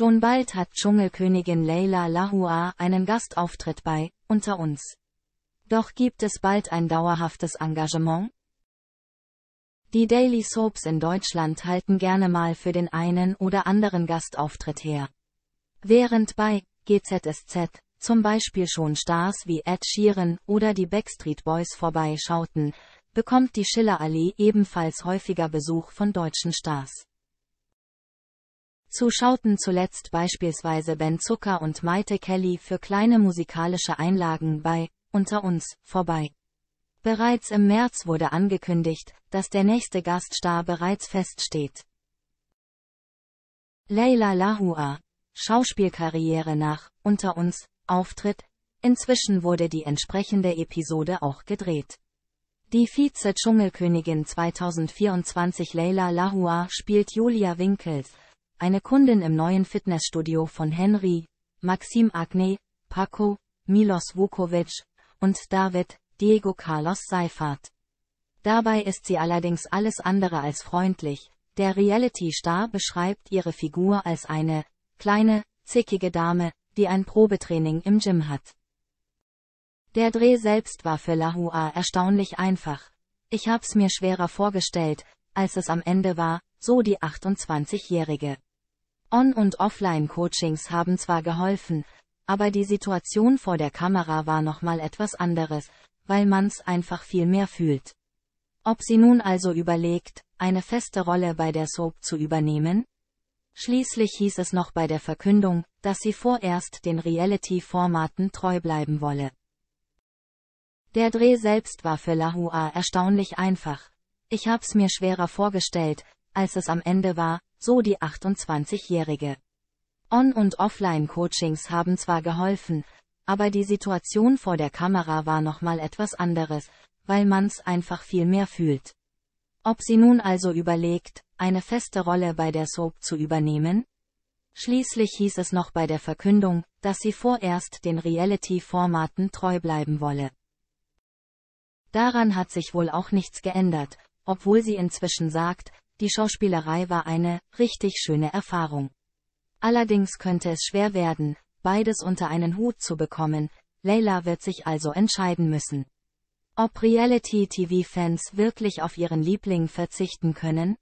Schon bald hat Dschungelkönigin Leila Lahua einen Gastauftritt bei Unter uns. Doch gibt es bald ein dauerhaftes Engagement? Die Daily Soaps in Deutschland halten gerne mal für den einen oder anderen Gastauftritt her. Während bei GZSZ zum Beispiel schon Stars wie Ed Sheeran oder die Backstreet Boys vorbeischauten, bekommt die Schillerallee ebenfalls häufiger Besuch von deutschen Stars. Zu schauten zuletzt beispielsweise Ben Zucker und Maite Kelly für kleine musikalische Einlagen bei Unter uns vorbei. Bereits im März wurde angekündigt, dass der nächste Gaststar bereits feststeht. Leila Lahua, Schauspielkarriere nach Unter uns Auftritt. Inzwischen wurde die entsprechende Episode auch gedreht. Die Vize-Dschungelkönigin 2024 Leila Lahua spielt Julia Winkels, eine Kundin im neuen Fitnessstudio von Henry, Maxim Agne, Paco, Milos Vukovic und David, Diego Carlos Seifert. Dabei ist sie allerdings alles andere als freundlich. Der Reality-Star beschreibt ihre Figur als eine kleine, zickige Dame, die ein Probetraining im Gym hat. Der Dreh selbst war für Lahua erstaunlich einfach. Ich hab's mir schwerer vorgestellt, als es am Ende war, so die 28-Jährige. On- und Offline-Coachings haben zwar geholfen, aber die Situation vor der Kamera war nochmal etwas anderes, weil man's einfach viel mehr fühlt. Ob sie nun also überlegt, eine feste Rolle bei der Soap zu übernehmen? Schließlich hieß es noch bei der Verkündung, dass sie vorerst den Reality-Formaten treu bleiben wolle. Der Dreh selbst war für Lahua erstaunlich einfach. Ich hab's mir schwerer vorgestellt, als es am Ende war, so die 28-Jährige. On- und Offline-Coachings haben zwar geholfen, aber die Situation vor der Kamera war nochmal etwas anderes, weil man's einfach viel mehr fühlt. Ob sie nun also überlegt, eine feste Rolle bei der Soap zu übernehmen? Schließlich hieß es noch bei der Verkündung, dass sie vorerst den Reality-Formaten treu bleiben wolle. Daran hat sich wohl auch nichts geändert, obwohl sie inzwischen sagt, die Schauspielerei war eine richtig schöne Erfahrung. Allerdings könnte es schwer werden, beides unter einen Hut zu bekommen, Leila wird sich also entscheiden müssen. Ob Reality-TV-Fans wirklich auf ihren Liebling verzichten können?